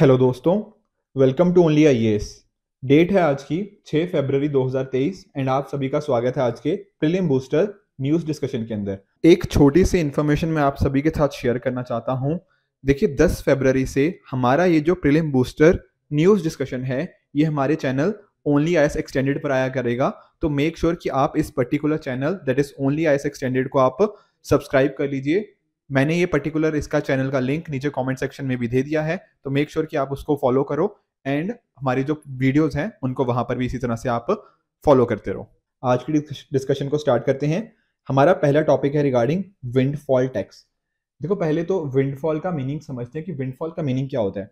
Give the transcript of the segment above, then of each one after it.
Hello दोस्तों welcome to only I date है आज की 6 फरवरी 2023 एंड आप सभी का स्वागत है आज के प्रीलिम बूस्टर न्यूज़ डिस्कशन के अंदर एक छोटी सी इन्फॉर्मेशन मैं आप सभी के साथ शेयर करना चाहता हूं देखिए 10 फरवरी से हमारा ये जो प्रीलिम बूस्टर न्यूज़ डिस्कशन है ये हमारे चैनल ओनली आई एक्सटेंडेड पर आया करेगा तो मेक श्योर sure कि आप इस particular channel that is only I extended को आप सब्सक्राइब कर लीजिए मैंने ये पर्टिकुलर इसका चैनल का लिंक नीचे कमेंट सेक्शन में भी दे दिया है तो मेक श्योर sure कि आप उसको फॉलो करो एंड हमारी जो वीडियोज हैं उनको वहां पर भी इसी तरह से आप फॉलो करते रहो आज की डिस्कशन को स्टार्ट करते हैं हमारा पहला टॉपिक है रिगार्डिंग विंडफॉल टैक्स देखो पहले तो विंडफॉल का मीनिंग समझते हैं कि विंडफॉल का मीनिंग क्या होता है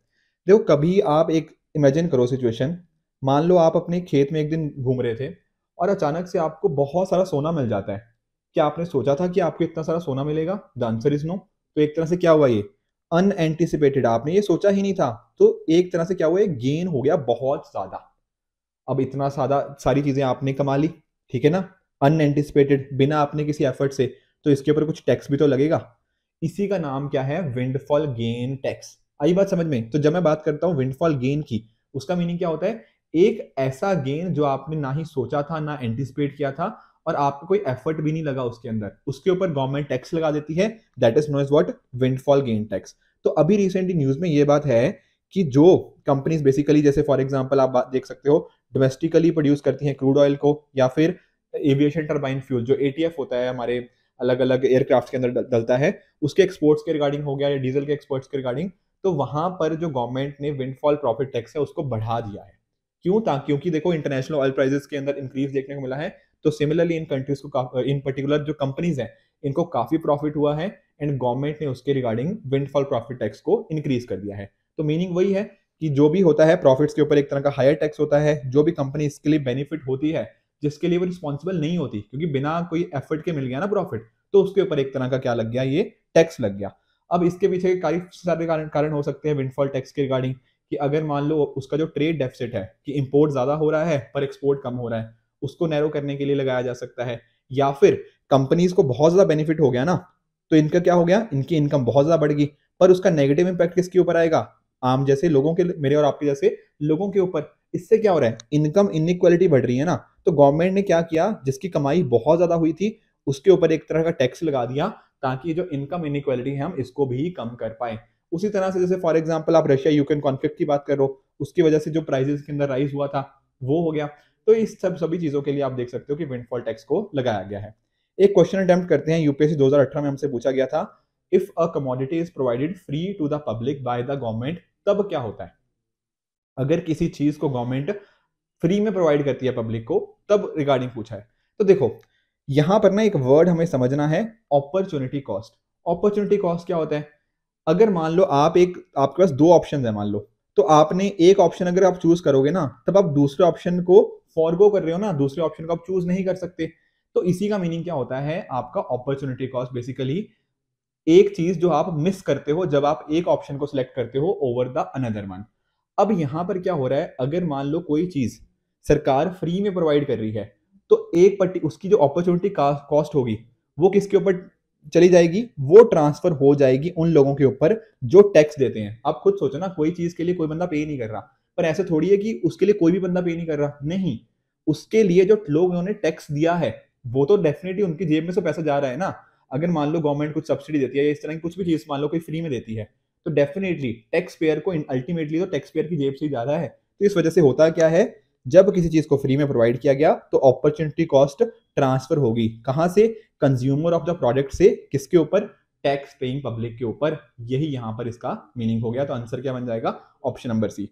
देखो कभी आप एक इमेजिन करो सिचुएशन मान लो आप अपने खेत में एक दिन घूम रहे थे और अचानक से आपको बहुत सारा सोना मिल जाता है क्या आपने सोचा था कि आपको इतना सारा सोना मिलेगा द आंसर इज नो तो एक तरह से क्या हुआ ये अनएंटिसिपेटेड आपने ये सोचा ही नहीं था तो एक तरह से क्या हुआ ये गेन हो गया बहुत ज्यादा अब इतना सादा सारी चीजें आपने कमा ली ठीक है ना अनएंटिसिपेटेड बिना आपने किसी एफर्ट से तो इसके ऊपर कुछ टैक्स भी तो लगेगा इसी का नाम क्या है विंडफॉल गेन टैक्स आई बात समझ में तो जब मैं बात करता हूँ विंडफॉल गेन की उसका मीनिंग क्या होता है एक ऐसा गेन जो आपने ना ही सोचा था ना एंटिसिपेट किया था और आपको कोई एफर्ट भी नहीं लगा उसके अंदर उसके ऊपर गवर्नमेंट टैक्स लगा देती है that is no is what windfall gain tax तो अभी रिसेंटली न्यूज में ये बात है कि जो कंपनीज बेसिकली जैसे फॉर एग्जाम्पल आप देख सकते हो डोमेस्टिकली प्रोड्यूस करती हैं क्रूड ऑयल को या फिर एविएशन टर्बाइन फ्यूल जो ए होता है हमारे अलग अलग एयरक्राफ्ट के अंदर डलता है उसके एक्सपोर्ट्स के रिगार्डिंग हो गया या डीजल के एक्सपोर्ट्स के रिगार्डिंग तो वहां पर जो गवर्नमेंट ने विंडफॉल प्रॉफिट टैक्स है उसको बढ़ा दिया है क्यों ताकि क्योंकि देखो इंटरनेशनल ऑयल प्राइजेस के अंदर इंक्रीज देखने को मिला है तो सिमिलरली इन कंट्रीज को इन पर्टिकुलर जो कंपनीज हैं इनको काफ़ी प्रॉफिट हुआ है एंड गवर्नमेंट ने उसके रिगार्डिंग विंडफॉल प्रॉफिट टैक्स को इंक्रीज कर दिया है तो मीनिंग वही है कि जो भी होता है प्रॉफिट्स के ऊपर एक तरह का हायर टैक्स होता है जो भी कंपनी इसके लिए बेनिफिट होती है जिसके लिए वो रिस्पॉन्सिबल नहीं होती क्योंकि बिना कोई एफर्ट के मिल गया ना प्रॉफिट तो उसके ऊपर एक तरह का क्या लग गया ये टैक्स लग गया अब इसके पीछे काफी सारे कारण कारण हो सकते हैं विंडफॉल टैक्स के रिगार्डिंग कि अगर मान लो उसका जो ट्रेड डेफिसिट है कि इम्पोर्ट ज़्यादा हो रहा है पर एक्सपोर्ट कम हो रहा है उसको नैरो करने के लिए लगाया जा सकता है या फिर कंपनीज को बहुत ज़्यादा बेनिफिट हो गया ना तो इनका क्या हो गया इनकी इनकम बहुत ज़्यादा बढ़ गई पर उसका नेगेटिव इंपैक्ट किसके ऊपर आएगा आम जैसे लोगों के मेरे और आपके जैसे लोगों के ऊपर इससे क्या हो रहा है इनकम इनक्वालिटी बढ़ रही है ना तो गवर्नमेंट ने क्या किया जिसकी कमाई बहुत ज़्यादा हुई थी उसके ऊपर एक तरह का टैक्स लगा दिया ताकि जो इनकम इनक्वालिटी है हम इसको भी कम कर पाए उसी तरह से जैसे फॉर एग्जाम्पल आप रशिया यूक्रेन कॉन्फ्लिक्ट की बात करो उसकी वजह से जो प्राइजेस के अंदर राइज हुआ था वो हो गया तो इस सब सभी चीज़ों के लिए आप देख सकते हो कि विंडफॉल टैक्स को लगाया गया है एक क्वेश्चन अटेम्प्ट करते हैं यूपीएससी 2018 में हमसे पूछा गया था if a commodity is provided free to the public by the government तब क्या होता है अगर किसी चीज को गवर्नमेंट फ्री में प्रोवाइड करती है पब्लिक को तब रिगार्डिंग पूछा है तो देखो यहां पर ना एक वर्ड हमें समझना है अपॉर्चुनिटी कॉस्ट अपॉर्चुनिटी कॉस्ट क्या होता है अगर मान लो आप एक आपके पास दो ऑप्शन है मान लो तो आपने एक ऑप्शन अगर आप चूज करोगे ना तब आप दूसरे ऑप्शन को फॉरगो कर रहे हो ना दूसरे ऑप्शन को आप चूज नहीं कर सकते तो इसी का मीनिंग क्या होता है आपका अपॉर्चुनिटी कॉस्ट बेसिकली एक चीज जो आप मिस करते हो जब आप एक ऑप्शन को सिलेक्ट करते हो ओवर द अनदर वन अब यहां पर क्या हो रहा है अगर मान लो कोई चीज सरकार फ्री में प्रोवाइड कर रही है तो एक पर्टी उसकी जो अपॉर्चुनिटी कॉस्ट होगी वो किसके ऊपर चली जाएगी वो ट्रांसफर हो जाएगी उन लोगों के ऊपर जो टैक्स देते हैं आप खुद सोचो ना कोई चीज के लिए कोई बंदा पे नहीं कर रहा पर ऐसे थोड़ी है कि उसके लिए कोई भी बंदा पे नहीं कर रहा नहीं उसके लिए जो लोग उन्होंने टैक्स दिया है वो तो डेफिनेटली उनकी जेब में से पैसा जा रहा है ना अगर मान लो गवर्नमेंट कुछ सब्सिडी देती है या इस तरह की कुछ भी चीज़ मान लो कोई फ्री में देती है तो डेफिनेटली टैक्स पेयर को अल्टीमेटली तो टैक्स पेयर की जेब से ही जा रहा है तो इस वजह से होता क्या है जब किसी चीज़ को फ्री में प्रोवाइड किया गया तो अपॉर्चुनिटी कॉस्ट ट्रांसफर होगी कहां से कंज्यूमर ऑफ द प्रोडक्ट से किसके ऊपर टैक्स पेइंग पब्लिक के ऊपर यही यहां पर इसका मीनिंग हो गया तो आंसर क्या बन जाएगा ऑप्शन नंबर सी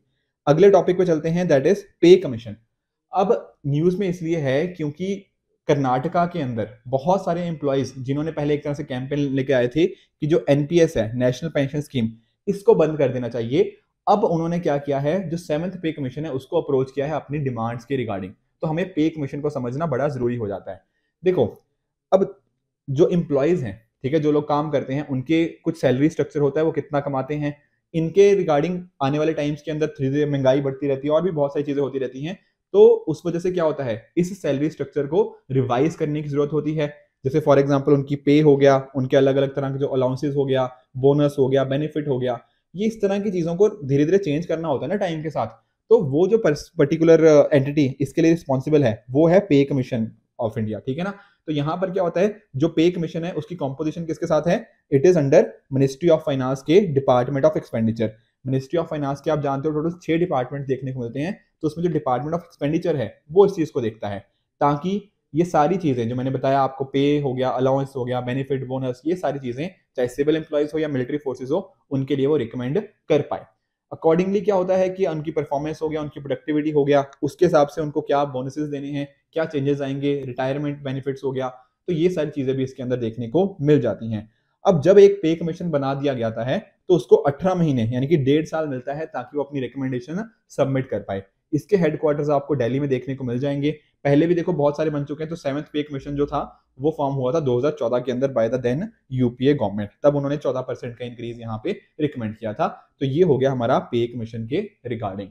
अगले टॉपिक पे चलते हैं दैट इज पे कमीशन अब न्यूज़ में इसलिए है क्योंकि कर्नाटका के अंदर बहुत सारे एम्प्लॉयज जिन्होंने पहले एक तरह से कैंपेन लेके आए थे कि जो एनपीएस है नेशनल पेंशन स्कीम इसको बंद कर देना चाहिए अब उन्होंने क्या किया है जो सेवंथ पे कमीशन है उसको अप्रोच किया है अपनी डिमांड्स के रिगार्डिंग तो हमें पे कमीशन को समझना बड़ा ज़रूरी हो जाता है देखो अब जो एम्प्लॉयज़ हैं ठीक है जो लोग काम करते हैं उनके कुछ सैलरी स्ट्रक्चर होता है वो कितना कमाते हैं इनके रिगार्डिंग आने वाले टाइम्स के अंदर धीरे धीरे महंगाई बढ़ती रहती है और भी बहुत सारी चीज़ें होती रहती हैं तो उस वजह से क्या होता है इस सैलरी स्ट्रक्चर को रिवाइज करने की जरूरत होती है जैसे फॉर एग्जाम्पल उनकी पे हो गया उनके अलग अलग तरह के जो अलाउंसेज हो गया बोनस हो गया बेनिफिट हो गया ये इस तरह की चीज़ों को धीरे धीरे चेंज करना होता है ना टाइम के साथ तो वो जो पर्टिकुलर एंटिटी इसके लिए रिस्पॉन्सिबल है वो है पे कमीशन ऑफ इंडिया ठीक है ना तो यहां पर क्या होता है जो पे कमीशन है उसकी कॉम्पोजिशन किसके साथ है it is under ministry of finance के department of expenditure ministry of finance के आप जानते हो टोटल छह डिपार्टमेंट देखने को मिलते हैं तो उसमें जो डिपार्टमेंट ऑफ एक्सपेंडिचर है वो इस चीज़ को देखता है ताकि ये सारी चीज़ें जो मैंने बताया आपको पे हो गया अलाउंस हो गया बेनिफिट बोनस ये सारी चीज़ें चाहे सिविल एम्प्लॉयज़ हो या मिलिट्री फोर्सेज हो उनके लिए वो रिकमेंड कर पाए अकॉर्डिंगली क्या होता है कि उनकी परफॉर्मेंस हो गया उनकी प्रोडक्टिविटी हो गया उसके हिसाब से उनको क्या बोनसेस देने हैं क्या चेंजेस आएंगे रिटायरमेंट बेनिफिट्स हो गया तो ये सारी चीज़ें भी इसके अंदर देखने को मिल जाती हैं अब जब एक पे कमीशन बना दिया गया है तो उसको 18 महीने यानी कि डेढ़ साल मिलता है ताकि वो अपनी रिकमेंडेशन सबमिट कर पाए इसके हेडक्वार्टर आपको दिल्ली में देखने को मिल जाएंगे पहले भी देखो बहुत सारे बन चुके हैं तो सेवंथ पे कमीशन जो था वो फॉर्म हुआ था 2014 के अंदर by the then UPA government तब उन्होंने 14 परसेंट का इंक्रीज यहाँ पे रिकमेंड किया था तो ये हो गया हमारा पे कमीशन के रिगार्डिंग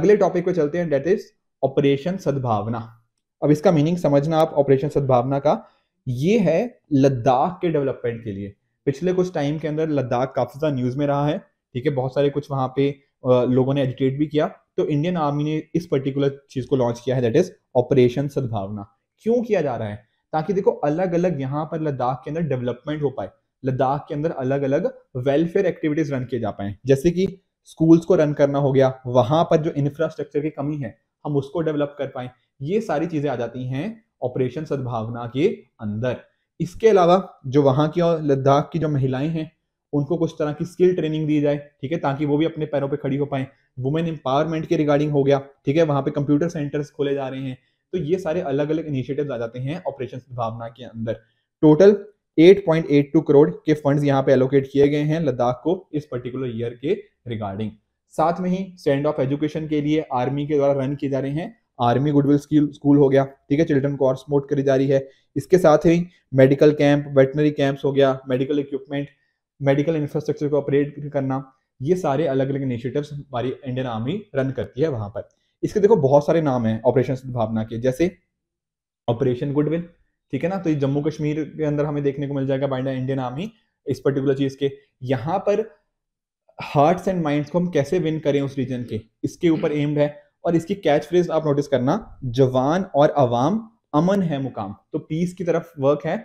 अगले टॉपिक पे चलते हैं डेट इज ऑपरेशन सद्भावना अब इसका मीनिंग समझना आप ऑपरेशन सद्भावना का ये है लद्दाख के डेवलपमेंट के लिए पिछले कुछ टाइम के अंदर लद्दाख काफ़ी ज़्यादा न्यूज़ में रहा है ठीक है बहुत सारे कुछ वहाँ पे लोगों ने एजुकेट भी किया तो इंडियन आर्मी ने इस पर्टिकुलर चीज़ को लॉन्च किया है दैट इज़ ऑपरेशन सद्भावना क्यों किया जा रहा है ताकि देखो अलग अलग यहाँ पर लद्दाख के अंदर डेवलपमेंट हो पाए लद्दाख के अंदर अलग अलग वेलफेयर एक्टिविटीज रन किए जा पाए जैसे कि स्कूल्स को रन करना हो गया वहां पर जो इंफ्रास्ट्रक्चर की कमी है हम उसको डेवलप कर पाए ये सारी चीजें आ जाती हैं ऑपरेशन सद्भावना के अंदर इसके अलावा जो वहां की और लद्दाख की जो महिलाएं हैं उनको कुछ तरह की स्किल ट्रेनिंग दी जाए ठीक है ताकि वो भी अपने पैरों पर खड़ी हो पाए वुमेन एम्पावरमेंट के रिगार्डिंग हो गया ठीक है वहां पे कंप्यूटर सेंटर्स खोले जा रहे हैं तो ये सारे अलग अलग इनिशिएटिव्स आ जाते हैं ऑपरेशन सद्भावना के अंदर टोटल 8.82 करोड़ के फंड्स यहाँ पे एलोकेट किए गए हैं लद्दाख को इस पर्टिकुलर ईयर के रिगार्डिंग साथ में ही स्टैंड ऑफ एजुकेशन के लिए आर्मी के द्वारा रन किए जा रहे हैं आर्मी गुडविल स्कूल हो गया ठीक है चिल्ड्रन को और सपोर्ट करी जा रही है इसके साथ ही मेडिकल कैंप वेटनरी कैंप्स हो गया मेडिकल इक्विपमेंट मेडिकल इंफ्रास्ट्रक्चर को ऑपरेट करना ये सारे अलग अलग इनिशिएटिव्स हमारी इंडियन आर्मी रन करती है वहां पर इसके देखो बहुत सारे नाम हैं ऑपरेशन भावना के जैसे ऑपरेशन गुडविल ठीक है ना तो ये जम्मू कश्मीर के अंदर हमें देखने को मिल जाएगा बाइंडा इंडियन आर्मी इस पर्टिकुलर चीज के यहाँ पर हार्ट्स एंड माइंड्स को हम कैसे विन करें उस रीजन के इसके ऊपर एम्ड है और इसकी कैच फ्रेज आप नोटिस करना जवान और अवाम अमन है मुकाम तो पीस की तरफ वर्क है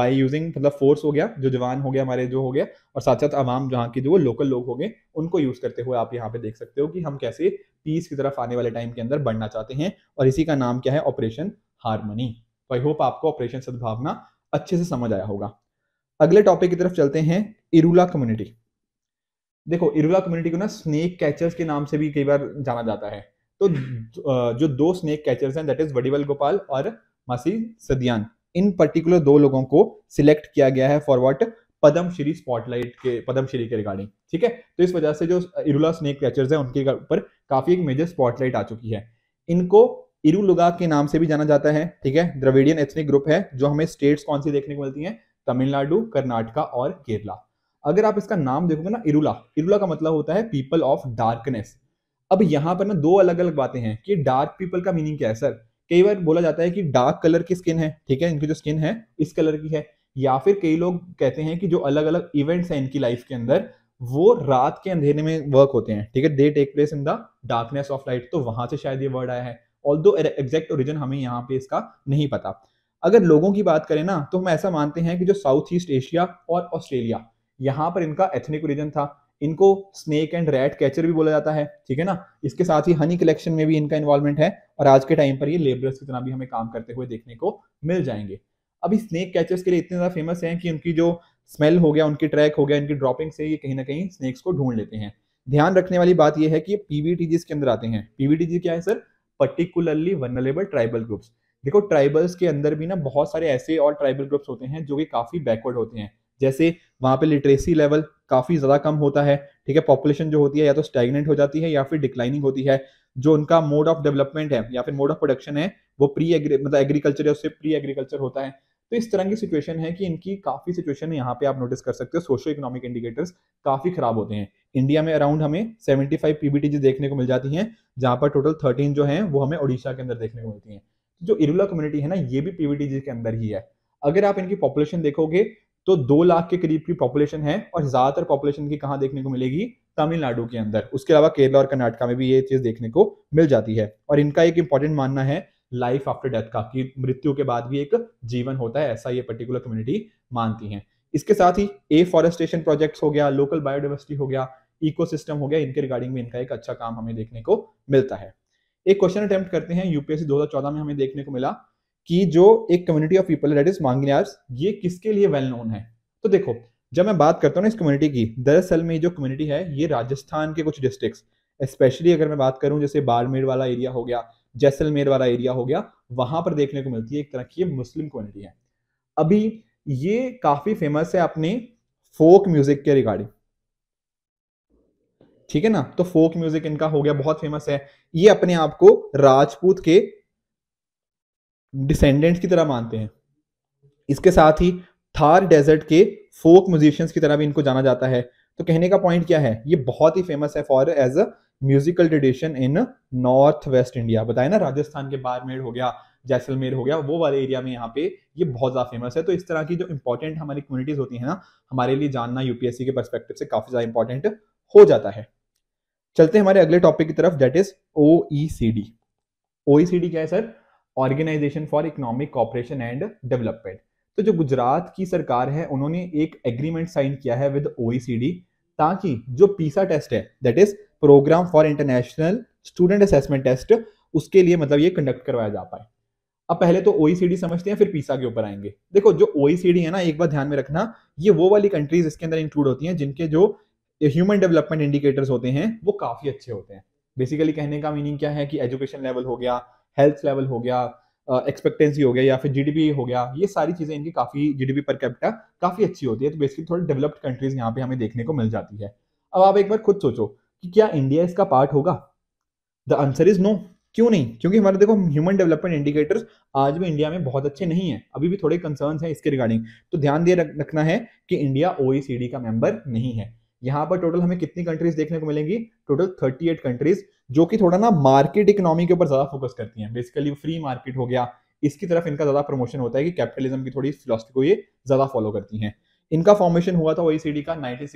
बाई यूजिंग मतलब फोर्स हो गया जो जवान हो गया हमारे जो हो गया और साथ साथ अवाम जहाँ के जो लोकल लोग होंगे उनको यूज करते हुए आप यहाँ पे देख सकते हो कि हम कैसे पीस की तरफ आने वाले टाइम के अंदर बढ़ना चाहते हैं और इसी का नाम क्या है ऑपरेशन हारमोनी आई होप आपको ऑपरेशन सद्भावना अच्छे से समझ आया होगा अगले टॉपिक की तरफ चलते हैं इरूला कम्युनिटी देखो इरूला कम्युनिटी को ना स्नेक कैचर्स के नाम से भी कई बार जाना जाता है तो हम्म, हम्म। जो दो स्नेक कैचर्स हैं दैट इज वडीवल गोपाल और मासी सदियान इन पर्टिकुलर दो लोगों को सिलेक्ट किया गया है फॉर वॉट पद्मश्री स्पॉटलाइट के पद्मश्री के रिगार्डिंग ठीक है तो इस वजह से जो इरुला स्नेक कैचर्स हैं उनके ऊपर काफी एक मेजर स्पॉटलाइट आ चुकी है इनको इरुलुगा के नाम से भी जाना जाता है ठीक है द्रविडियन एथनिक ग्रुप है जो हमें स्टेट्स कौन सी देखने को मिलती हैं तमिलनाडु कर्नाटका और केरला अगर आप इसका नाम देखोगे ना इरुला इरुला का मतलब होता है पीपल ऑफ डार्कनेस अब यहाँ पर ना दो अलग अलग बातें हैं कि डार्क पीपल का मीनिंग क्या है सर कई बार बोला जाता है कि डार्क कलर की स्किन है ठीक है इनकी जो स्किन है इस कलर की है या फिर कई लोग कहते हैं कि जो अलग अलग इवेंट्स हैं इनकी लाइफ के अंदर वो रात के अंधेरे में वर्क होते हैं ठीक है they take place in the darkness of light तो वहां से शायद ये वर्ड आया है ऑल दो एग्जैक्ट ओरिजिन हमें यहाँ पे इसका नहीं पता अगर लोगों की बात करें ना तो हम ऐसा मानते हैं कि जो साउथ ईस्ट एशिया और ऑस्ट्रेलिया यहाँ पर इनका एथनिक ओरिजन था इनको स्नेक एंड रैट कैचर भी बोला जाता है ठीक है ना इसके साथ ही हनी कलेक्शन में भी इनका इन्वॉल्वमेंट है और आज के टाइम पर ये लेबरर्स की तरह भी हमें काम करते हुए देखने को मिल जाएंगे अभी स्नेक कैचर्स के लिए इतने ज़्यादा फेमस हैं कि उनकी जो स्मेल हो गया उनकी ट्रैक हो गया इनकी ड्रॉपिंग से ये कहीं ना कहीं स्नेक्स को ढूंढ लेते हैं ध्यान रखने वाली बात यह है कि ये पीवीटीजीज के अंदर आते हैं पीवीटीजी क्या है sir particularly vulnerable tribal groups देखो ट्राइबल्स के अंदर भी ना बहुत सारे ऐसे और ट्राइबल ग्रुप्स होते हैं जो कि काफ़ी बैकवर्ड होते हैं जैसे वहाँ पे लिटरेसी लेवल काफ़ी ज़्यादा कम होता है ठीक है पॉपुलेशन जो होती है या तो स्टेगनेंट हो जाती है या फिर डिक्लाइनिंग होती है जो उनका मोड ऑफ डेवलपमेंट है या फिर मोड ऑफ प्रोडक्शन है वो प्री मतलब एग्रीकल्चर है उससे प्री एग्रीकल्चर होता है तो इस तरह की सिचुएशन है कि इनकी काफ़ी सिचुएशन यहाँ पे आप नोटिस कर सकते हो सोशो इकोनॉमिक इंडिकेटर्स काफ़ी खराब होते हैं इंडिया में अराउंड हमें 75 फाइव पीबीटी देखने को मिल जाती हैं जहां पर टोटल 13 जो हैं वो हमें ओडिशा के अंदर देखने को मिलती हैं जो इरुला कम्युनिटी है ना ये भी पीबीटी के अंदर ही है अगर आप इनकी पॉपुलेशन देखोगे तो दो लाख के करीब की पॉपुलेशन है और ज्यादातर पॉपुलेशन की कहाँ देखने को मिलेगी तमिलनाडु के अंदर उसके अलावा केरला और कर्नाटका में भी ये चीज देखने को मिल जाती है और इनका एक इंपॉर्टेंट मानना है लाइफ आफ्टर डेथ का कि मृत्यु के बाद भी एक जीवन होता है ऐसा ये पर्टिकुलर कम्युनिटी मानती है इसके साथ ही एफॉरेस्टेशन प्रोजेक्ट्स हो गया लोकल बायोडाइवर्सिटी हो गया इकोसिस्टम हो गया इनके रिगार्डिंग में इनका एक अच्छा काम हमें देखने को मिलता है एक क्वेश्चन अटेम्प्ट करते हैं यूपीएससी 2014 में हमें देखने को मिला कि जो एक community of people that is Manganiyars ये किसके लिए वेल नोन है तो देखो जब मैं बात करता हूँ ना इस कम्युनिटी की दरअसल में जो कम्युनिटी है ये राजस्थान के कुछ डिस्ट्रिक्ट स्पेशली अगर मैं बात करूँ जैसे बाड़मेर वाला एरिया हो गया जैसलमेर वाला एरिया हो गया वहां पर देखने को मिलती है एक तरह की ये मुस्लिम कम्युनिटी है अभी ये काफ़ी फेमस है अपने फोक म्यूजिक के रिगार्डिंग ठीक है ना तो फोक म्यूजिक इनका हो गया बहुत फेमस है ये अपने आप को राजपूत के डिसेंडेंट्स की तरह मानते हैं इसके साथ ही थार डेजर्ट के फोक म्यूजिशियंस की तरह भी इनको जाना जाता है तो कहने का पॉइंट क्या है ये बहुत ही फेमस है for as a musical tradition in north west India बताए ना राजस्थान के बाड़मेर हो गया जैसलमेर हो गया वो वाले एरिया में यहाँ पे ये बहुत ज़्यादा फेमस है तो इस तरह की जो इंपॉर्टेंट हमारी कम्युनिटीज़ होती है ना हमारे लिए जानना यूपीएससी के परस्पेक्टिव से काफ़ी ज़्यादा इंपॉर्टेंट हो जाता है चलते हैं हमारे अगले टॉपिक की तरफ that is O C C D D O क्या है sir organisation for economic cooperation and development तो जो गुजरात की सरकार है उन्होंने एक एग्रीमेंट साइन किया है विद ओ ताकि जो पीसा टेस्ट है that is programme for international student assessment test उसके लिए मतलब ये कंडक्ट करवाया जा पाए अब पहले तो ओईसीडी समझते हैं फिर पीसा के ऊपर आएंगे देखो जो ओईसीडी है ना एक बार ध्यान में रखना ये वो वाली कंट्रीज इसके अंदर इंक्लूड होती हैं जिनके जो ह्यूमन डेवलपमेंट इंडिकेटर्स होते हैं वो काफी अच्छे होते हैं बेसिकली कहने का मीनिंग क्या है कि एजुकेशन लेवल हो गया हेल्थ लेवल हो गया एक्सपेक्टेंसी uh, हो गया या फिर जीडीपी हो गया ये सारी चीज़ें इनकी काफ़ी जीडीपी पर कैपिटा काफ़ी अच्छी होती है तो बेसिकली थोड़ी डेवलप्ड कंट्रीज यहाँ पे हमें देखने को मिल जाती है अब आप एक बार खुद सोचो कि क्या इंडिया इसका पार्ट होगा द आंसर इज़ नो क्यों नहीं क्योंकि हमारे देखो ह्यूमन डेवलपमेंट इंडिकेटर्स आज भी इंडिया में बहुत अच्छे नहीं है अभी भी थोड़े कंसर्न हैं इसके रिगार्डिंग तो ध्यान दिए रखना है कि इंडिया ओ का मेंबर नहीं है यहाँ पर टोटल हमें कितनी कंट्रीज देखने को मिलेंगी टोटल थर्टी कंट्रीज़ जो कि थोड़ा ना मार्केट इकोनॉमी के ऊपर ज़्यादा फोकस करती हैं बेसिकली फ्री मार्केट हो गया इसकी तरफ इनका ज़्यादा प्रमोशन होता है कि कैपिटलिज्म की थोड़ी फिलोसफी को ये ज़्यादा फॉलो करती हैं इनका फॉर्मेशन हुआ था ओईसीडी का 1916 के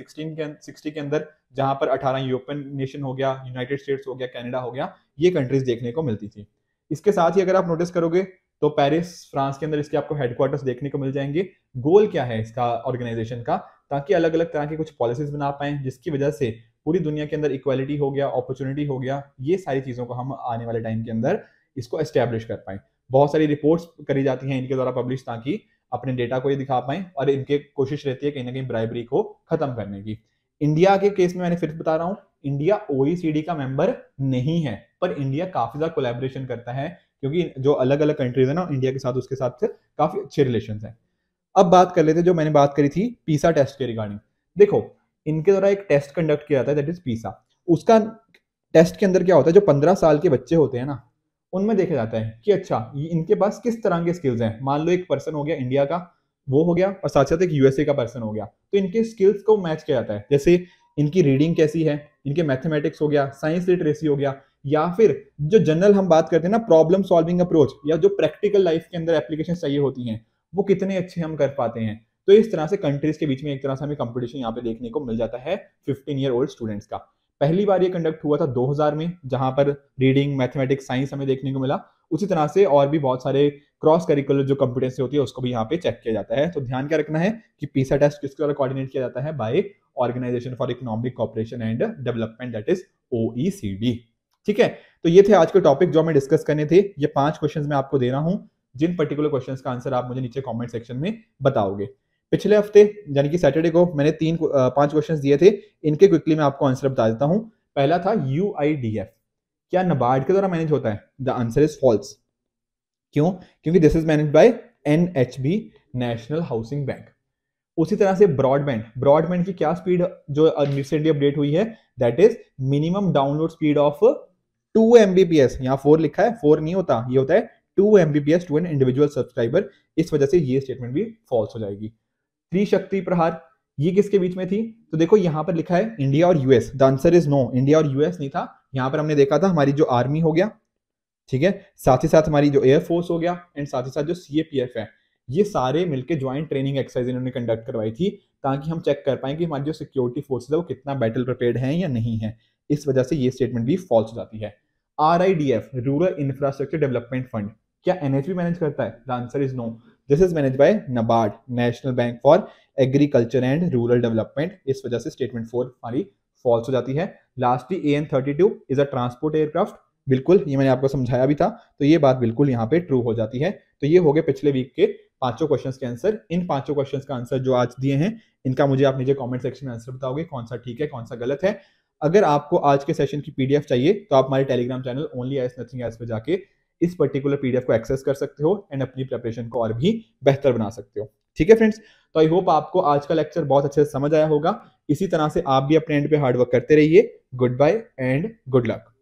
सिक्सटी अं-, के अंदर जहां पर 18 यूरोपियन नेशन हो गया यूनाइटेड स्टेट्स हो गया कनाडा हो गया ये कंट्रीज देखने को मिलती थी इसके साथ ही अगर आप नोटिस करोगे तो पेरिस फ्रांस के अंदर इसके आपको हेडक्वार्टर्स देखने को मिल जाएंगे गोल क्या है इसका ऑर्गेनाइजेशन का ताकि अलग अलग तरह की कुछ पॉलिसीज बना पाए जिसकी वजह से पूरी दुनिया के अंदर इक्वालिटी हो गया अपॉर्चुनिटी हो गया ये सारी चीज़ों को हम आने वाले टाइम के अंदर इसको एस्टेब्लिश कर पाएँ बहुत सारी रिपोर्ट्स करी जाती हैं इनके द्वारा पब्लिश ताकि अपने डेटा को ये दिखा पाएँ और इनके कोशिश रहती है कहीं ना कहीं ब्राइबरी को ख़त्म करने की इंडिया के केस में मैंने फिर बता रहा हूँ इंडिया ओईसीडी का मेंबर नहीं है पर इंडिया काफ़ी ज़्यादा कोलेबोरेशन करता है क्योंकि जो अलग अलग कंट्रीज है ना इंडिया के साथ उसके साथ काफ़ी अच्छे रिलेशन है अब बात कर लेते जो मैंने बात करी थी पीसा टेस्ट के रिगार्डिंग देखो इनके द्वारा एक टेस्ट कंडक्ट किया जाता है दैट इज पीसा उसका टेस्ट के अंदर क्या होता है जो पंद्रह साल के बच्चे होते हैं ना उनमें देखा जाता है कि अच्छा इनके पास किस तरह के स्किल्स हैं मान लो एक पर्सन हो गया इंडिया का वो हो गया और साथ साथ एक यूएसए का पर्सन हो गया तो इनके स्किल्स को मैच किया जाता है जैसे इनकी रीडिंग कैसी है इनके मैथमेटिक्स हो गया साइंस लिटरेसी हो गया या फिर जो जनरल हम बात करते हैं ना प्रॉब्लम सॉल्विंग अप्रोच या जो प्रैक्टिकल लाइफ के अंदर एप्लीकेशन चाहिए होती हैं वो कितने अच्छे हम कर पाते हैं तो इस तरह से कंट्रीज के बीच में एक तरह से हमें कंपटीशन यहाँ पे देखने को मिल जाता है फिफ्टीन ईयर ओल्ड स्टूडेंट्स का पहली बार ये कंडक्ट हुआ था 2000 में जहां पर रीडिंग मैथमेटिक्स साइंस हमें देखने को मिला उसी तरह से और भी बहुत सारे क्रॉस करिकुलर जो कॉम्पिटेंसी होती है उसको भी यहाँ पे चेक किया जाता है तो ध्यान क्या रखना है कि पीसा टेस्ट किसके द्वारा कोऑर्डिनेट किया जाता है by organisation for economic cooperation and development that is O ठीक है तो ये थे आज के टॉपिक जो हमें डिस्कस करने थे ये पांच क्वेश्चन मैं आपको दे रहा हूँ जिन पर्टिकुलर क्वेश्चन का आंसर आप मुझे नीचे कॉमेंट सेक्शन में बताओगे पिछले हफ्ते यानी कि सैटरडे को मैंने तीन पांच क्वेश्चन दिए थे इनके क्विकली मैं आपको आंसर बता देता हूँ पहला था यू क्या नबार्ड के द्वारा मैनेज होता है द आंसर इज फॉल्स क्यों क्योंकि this is manage by an national housing bank उसी तरह से ब्रॉडबैंड ब्रॉडबैंड की क्या स्पीड जो रिसेंटली अपडेट हुई है that is minimum download speed of two Mbps यहाँ फोर लिखा है फोर नहीं होता ये होता है two Mbps to an individual subscriber इस वजह से ये स्टेटमेंट भी फॉल्स हो जाएगी त्रिशक्ति प्रहार ये किसके बीच में थी तो देखो यहाँ पर लिखा है इंडिया और US the answer is no India और यूएस नहीं था यहाँ पर हमने देखा था हमारी जो आर्मी हो गया ठीक है साथ ही साथ हमारी जो एयरफोर्स हो गया एंड साथ ही साथ जो सीएपीएफ है ये सारे मिलकर ज्वाइंट ट्रेनिंग एक्सरसाइज इन्होंने कंडक्ट करवाई थी ताकि हम चेक कर पाए कि हमारी जो सिक्योरिटी फोर्सेज है वो कितना बैटल प्रिपेयर्ड है या नहीं है इस वजह से ये स्टेटमेंट भी फॉल्स हो जाती है R rural infrastructure development fund क्या एनएचबी मैनेज करता है the answer is no this is manage by NABARD national bank for agriculture and rural development इस वजह से स्टेटमेंट फोर हमारी फॉल्स हो जाती है lastly A N thirty two is a transport aircraft बिल्कुल ये मैंने आपको समझाया भी था तो ये बात बिल्कुल यहाँ पे ट्रू हो जाती है तो ये हो गए पिछले वीक के पांचों क्वेश्चन के आंसर इन पांचों क्वेश्चन का आंसर जो आज दिए हैं इनका मुझे आप नीचे कॉमेंट सेक्शन में आंसर बताओगे कौन सा ठीक है कौन सा गलत है अगर आपको आज के सेशन की पीडीएफ चाहिए तो आप हमारे Telegram channel only S nothing S पे जाके इस पर्टिकुलर पीडीएफ को एक्सेस कर सकते हो एंड अपनी प्रेपरेशन को और भी बेहतर बना सकते हो ठीक है फ्रेंड्स तो आई होप आपको आज का लेक्चर बहुत अच्छे से समझ आया होगा इसी तरह से आप भी अपने एंड पे हार्डवर्क करते रहिए goodbye and good luck